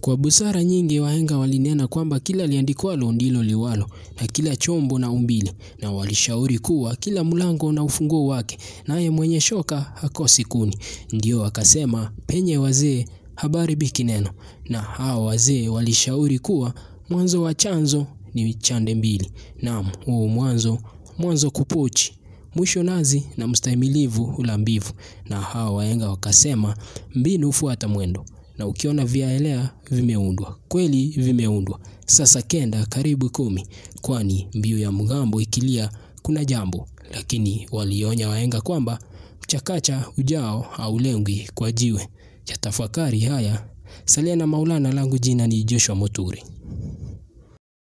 Kwa busara nyingi wahenga walinena kwamba kila liandikwalo ndilo liwalo, na kila chombo na umbile, na walishauri kuwa kila mlango na ufunguo wake, naye mwenye shoka hakosi kuni. Ndio wakasema penye wazee habari biki neno, na hao wazee walishauri kuwa mwanzo wa chanzo ni chande mbili, naam huo mwanzo mwanzo kupochi mwisho nazi na mstahimilivu ula mbivu, na hao wahenga wakasema mbinu hufuata mwendo na ukiona vyaelea vimeundwa kweli, vimeundwa. Sasa kenda karibu kumi, kwani mbiu ya mgambo ikilia kuna jambo. Lakini walionya waenga kwamba mchakacha ujao aulengwi kwa jiwe. Ya tafakari haya salia na Maulana, langu jina ni Joshua moturi